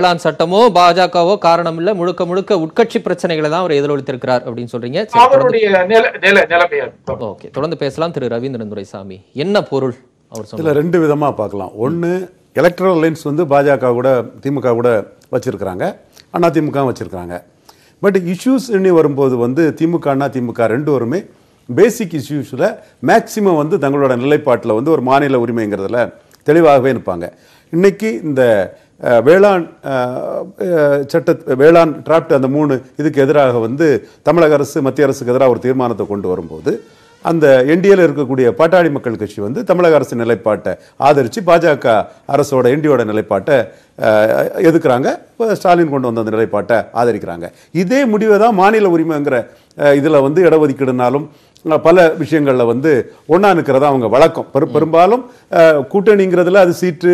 வேளாண் சட்டமோ பாஜகவோ காரணம் இல்ல முழுக்க முழுக்க உட்கட்சி பிரச்சனைகளை தான் அவர் எதிரொலித்திருக்கிறார் அப்படின்னு சொல்றீங்க ஓகே தொடர்ந்து பேசலாம் திரு ரவீந்திரன் துரைசாமி என்ன பொருள் அவர் சொல்ல ரெண்டு விதமா பார்க்கலாம் ஒன்று எலக்ட்ரல் லைன்ஸ் வந்து பாஜக கூட திமுக கூட வச்சிருக்கிறாங்க அண்ணா திமுக வச்சிருக்கிறாங்க பட் இஷ்யூஸ் இனி வரும்போது வந்து திமுக அண்ணா திமுக ரெண்டு வருமே பேசிக் இஷ்யூஸில் மேக்சிமம் வந்து தங்களோட நிலைப்பாட்டில் வந்து ஒரு மாநில உரிமைங்கிறதுல தெளிவாகவே இருப்பாங்க இன்னைக்கு இந்த வேளாண் சட்ட வேளாண் டிராப்ட் அந்த மூணு இதுக்கு எதிராக வந்து தமிழக அரசு மத்திய அரசுக்கு எதிராக ஒரு தீர்மானத்தை கொண்டு வரும்போது அந்த என்டிஏல இருக்கக்கூடிய பாட்டாளி மக்கள் கட்சி வந்து தமிழக அரசு நிலைப்பாட்டை ஆதரித்து பாஜக அரசோட என்டிஓட நிலைப்பாட்டை எதுக்குறாங்க ஸ்டாலின் கொண்டு வந்த அந்த நிலைப்பாட்டை ஆதரிக்கிறாங்க இதே முடிவை தான் மாநில உரிமைங்கிற இதில் வந்து இடஒதுக்கீடுனாலும் பல விஷயங்களில் வந்து ஒன்றா நிற்கிறதா அவங்க வழக்கம் பெரு பெரும்பாலும் கூட்டணிங்கிறதுல அது சீட்டு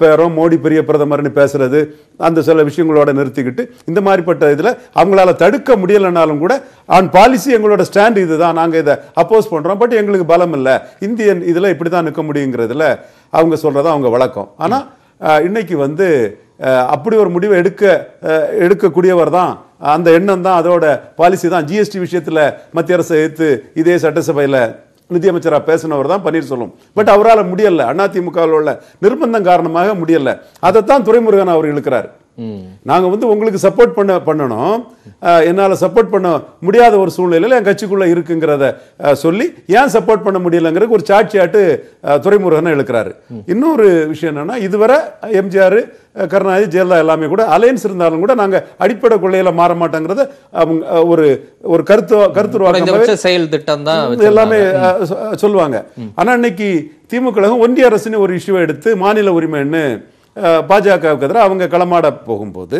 பேரும் மோடி பெரிய பிரதமர்னு பேசுறது அந்த சில விஷயங்களோட நிறுத்திக்கிட்டு இந்த மாதிரிப்பட்ட இதில் அவங்களால தடுக்க முடியலைனாலும் கூட ஆன் பாலிசி எங்களோட ஸ்டாண்ட் இதுதான் நாங்கள் இதை அப்போஸ் பண்ணுறோம் பட் எங்களுக்கு பலம் இல்லை இந்தியன் இதில் இப்படி தான் நிற்க முடியுங்கிறதுல அவங்க சொல்கிறதா அவங்க வழக்கம் ஆனால் இன்னைக்கு வந்து அப்படி ஒரு முடிவை எடுக்க எடுக்கக்கூடியவர் தான் அந்த எண்ணம் தான் அதோட பாலிசி தான் ஜிஎஸ்டி விஷயத்தில் மத்திய அரசை எடுத்து இதே சட்டசபையில் நிதியமைச்சராக பேசினவர் தான் பன்னீர்செல்வம் பட் அவரால் முடியலை அதிமுகவில் உள்ள நிர்பந்தம் காரணமாக முடியலை அதைத்தான் துறைமுருகன் அவர் இழுக்கிறார் நாங்கள் வந்து உங்களுக்கு சப்போர்ட் பண்ண பண்ணணும் என்னால் சப்போர்ட் பண்ண முடியாத ஒரு சூழ்நிலையில் என் கட்சிக்குள்ளே இருக்குங்கிறத சொல்லி ஏன் சப்போர்ட் பண்ண முடியலைங்கிறது ஒரு சாட்சியாட்டு துறைமுருகனை எழுக்கிறாரு இன்னொரு விஷயம் என்னென்னா இதுவரை எம்ஜிஆர் கருணாநிதி ஜெயலலிதா எல்லாமே கூட அலையன்ஸ் இருந்தாலும் கூட நாங்கள் அடிப்படை கொள்ளையில் மாற மாட்டோங்கிறத அவங்க ஒரு ஒரு கருத்து கருத்து செயல் திட்டம் தான் எல்லாமே சொல்லுவாங்க ஆனால் இன்னைக்கு திமுக ஒன்றிய அரசுன்னு ஒரு இஷ்யூவை எடுத்து மாநில உரிமைன்னு பாஜகவுக்கு எதிராக அவங்க களமாட போகும்போது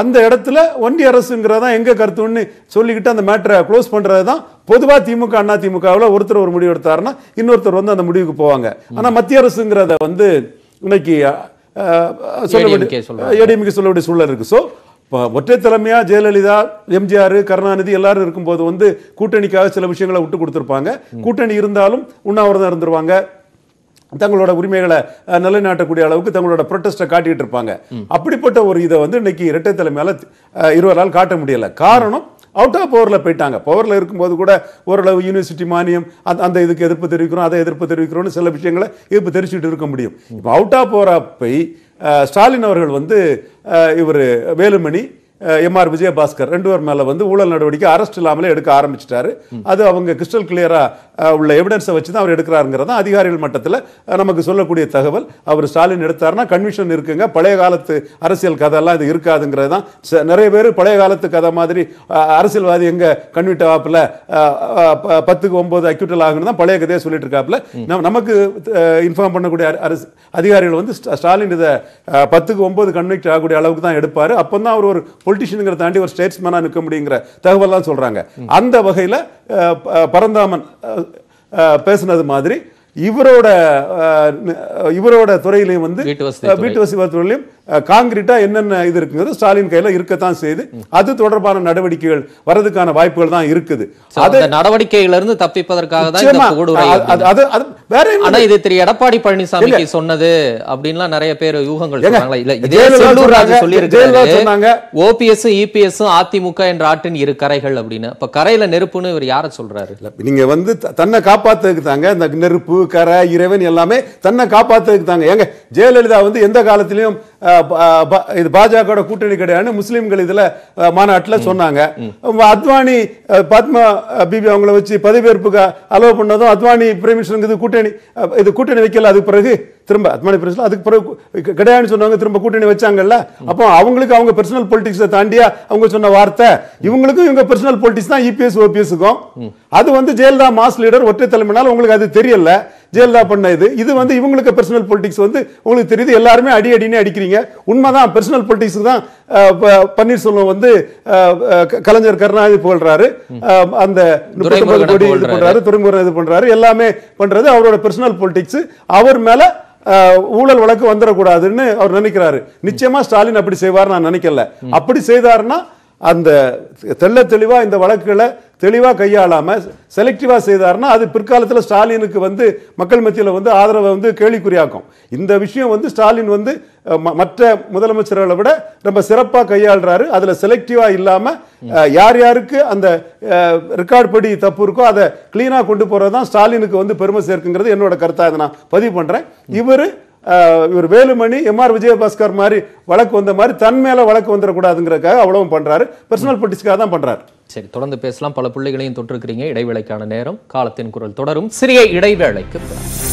அந்த இடத்துல ஒன்றிய அரசுங்கிறதா எங்கே கருத்துன்னு சொல்லிக்கிட்டு அந்த மேட்டரை க்ளோஸ் பண்ணுறது தான் பொதுவாக திமுக அண்ணா திமுகவில் ஒருத்தர் ஒரு முடிவு எடுத்தாருன்னா இன்னொருத்தர் வந்து அந்த முடிவுக்கு போவாங்க ஆனால் மத்திய அரசுங்கிறத வந்து இன்னைக்கு சொல்ல ஏடிஎம்கே சொல்ல வேண்டிய சூழல் இருக்குது ஸோ ஒற்றை தலைமையாக ஜெயலலிதா எம்ஜிஆர் கருணாநிதி எல்லாரும் இருக்கும்போது வந்து கூட்டணிக்காக சில விஷயங்களை விட்டு கொடுத்துருப்பாங்க கூட்டணி இருந்தாலும் உண்ணாவிரதம் இருந்துருவாங்க தங்களோட உரிமைகளை நிலைநாட்டக்கூடிய அளவுக்கு தங்களோட ப்ரொட்டஸ்ட்டை காட்டிட்டு இருப்பாங்க அப்படிப்பட்ட ஒரு இதை வந்து இன்னைக்கு இரட்டை தலைமையால் இருவரால் காட்ட முடியலை காரணம் அவுட் ஆஃப் பவரில் போயிட்டாங்க பவரில் இருக்கும்போது கூட ஓரளவு யூனிவர்சிட்டி மானியம் அந்த அந்த இதுக்கு எதிர்ப்பு தெரிவிக்கிறோம் அதை எதிர்ப்பு தெரிவிக்கிறோம்னு சில விஷயங்களை எதிர்ப்பு தெரிவிச்சுட்டு இருக்க முடியும் இப்போ அவுட் ஆஃப் பவராக போய் ஸ்டாலின் அவர்கள் வந்து இவர் வேலுமணி எம் ஆர் விஜயபாஸ்கர் ரெண்டு பேர் மேலே வந்து ஊழல் நடவடிக்கை அரெஸ்ட் இல்லாமலே எடுக்க ஆரம்பிச்சிட்டாரு அது அவங்க கிறிஸ்டல் கிளியராக உள்ள எவிடன்ஸை வச்சு தான் அவர் எடுக்கிறாருங்கிறதா அதிகாரிகள் மட்டத்தில் நமக்கு சொல்லக்கூடிய தகவல் அவர் ஸ்டாலின் எடுத்தார்னா கன்விஷன் இருக்குங்க பழைய காலத்து அரசியல் கதையெல்லாம் இது இருக்காதுங்கிறது தான் நிறைய பேர் பழைய காலத்து கதை மாதிரி அரசியல்வாதி எங்கே கன்விட்ட வாப்பில் பத்துக்கு ஒம்பது அக்யூட்டல் ஆகுன்னு தான் பழைய கதையை சொல்லிட்டு இருக்காப்புல நமக்கு இன்ஃபார்ம் பண்ணக்கூடிய அரசு அதிகாரிகள் வந்து ஸ்டாலின் இதை பத்துக்கு ஒம்பது கன்விக்ட் ஆகக்கூடிய அளவுக்கு தான் எடுப்பார் அப்போ தான் அவர் ஒரு பொலிட்டிஷியனுங்கிற தாண்டி ஒரு ஸ்டேட்ஸ்மேனாக நிற்க முடியுங்கிற தகவல் தான் சொல்கிறாங்க அந்த வகையில் பரந்தாமன் பேசுனது மாதிரி இவரோட இவரோட துறையிலையும் வந்து வீட்டு வசதி துறையிலையும் காங்கிரீட்டாக என்னென்ன இது இருக்குங்கிறது ஸ்டாலின் கையில இருக்கத்தான் செய்யுது அது தொடர்பான நடவடிக்கைகள் வரதுக்கான வாய்ப்புகள் தான் இருக்குது அது இருந்து தப்பிப்பதற்காக தான் இது திரு எடப்பாடி பழனிசாமி சொன்னது அப்படின்லாம் நிறைய பேர் யூகங்கள் சொல்லியிருக்காங்க ஓபிஎஸ் இபிஎஸ் அதிமுக என்ற ஆட்டின் இரு கரைகள் அப்படின்னு இப்ப கரையில நெருப்புன்னு இவர் யார சொல்றாரு நீங்க வந்து தன்னை காப்பாத்துக்கு தாங்க இந்த நெருப்பு கரை இறைவன் எல்லாமே தன்னை காப்பாத்துக்கு தாங்க ஏங்க ஜெயலலிதா வந்து எந்த காலத்திலயும் இது பாஜக கூட்டணி கிடையாது முஸ்லீம்கள் இதுல மாநாட்டில் சொன்னாங்க அத்வானி பத்மா பிபி அவங்கள வச்சு பதவியேற்புக்கு அலோவ் பண்ணதும் அத்வானி பிரைம் மினிஸ்டருக்கு இது கூட்டணி இது கூட்டணி வைக்கல அதுக்கு பிறகு திரும்ப அத்மானி பிரச்சனை அதுக்கு பிறகு கிடையாதுன்னு சொன்னாங்க திரும்ப கூட்டணி வச்சாங்கல்ல அப்போ அவங்களுக்கு அவங்க பர்சனல் பொலிட்டிக்ஸை தாண்டியா அவங்க சொன்ன வார்த்தை இவங்களுக்கும் இவங்க பர்சனல் பொலிட்டிக்ஸ் தான் இபிஎஸ் e ஓபிஎஸ்க்கும் அது வந்து ஜெயலலிதா மாஸ் லீடர் ஒற்றை தலைமையினால் உங்களுக்கு அது தெரியல ஜெயலலிதா பண்ண இது இது வந்து இவங்களுக்கு பர்சனல் பொலிட்டிக்ஸ் வந்து உங்களுக்கு தெரியுது எல்லாருமே அடி அடினே அடிக்கிறீங்க உண்மைதான் பர்சனல் பொலிட்டிக்ஸ் தான் பன்னீர்செல்வம் வந்து கலைஞர் கருணாநிதி புகழ்றாரு அந்த முப்பத்தொன்பது கோடி இது பண்றாரு துறைமுகம் இது பண்றாரு எல்லாமே பண்றது அவரோட பர்சனல் பொலிட்டிக்ஸ் அவர் மேல ஊழல் வழக்கு வந்துடக்கூடாதுன்னு அவர் நினைக்கிறாரு நிச்சயமா ஸ்டாலின் அப்படி செய்வார் நான் நினைக்கல அப்படி செய்தாருன்னா அந்த தெல்ல தெளிவாக இந்த வழக்குகளை தெளிவாக கையாளாமல் செலக்டிவாக செய்தார்னா அது பிற்காலத்தில் ஸ்டாலினுக்கு வந்து மக்கள் மத்தியில் வந்து ஆதரவை வந்து கேள்விக்குறியாக்கும் இந்த விஷயம் வந்து ஸ்டாலின் வந்து மற்ற முதலமைச்சர்களை விட ரொம்ப சிறப்பாக கையாளுறாரு அதில் செலக்டிவாக இல்லாமல் யார் யாருக்கு அந்த ரெக்கார்ட் படி தப்பு இருக்கோ அதை கிளீனாக கொண்டு போகிறது தான் ஸ்டாலினுக்கு வந்து பெருமை சேர்க்குங்கிறது என்னோட கருத்தாக இதை நான் பதிவு பண்ணுறேன் இவர் இவர் வேலுமணி எம்ஆர் விஜயபாஸ்கர் மாதிரி வழக்கு வந்த மாதிரி தன் மேலே வழக்கு வந்துடக்கூடாதுங்கிறக்காக அவ்வளவும் பண்ணுறாரு பர்சனல் பொலிட்டிக்ஸ்க்காக தான் பண்ணுறாரு சரி தொடர்ந்து பேசலாம் பல புள்ளிகளையும் தொட்டிருக்கிறீங்க இடைவேளைக்கான நேரம் காலத்தின் குரல் தொடரும் சிறிய இடைவேளைக்கு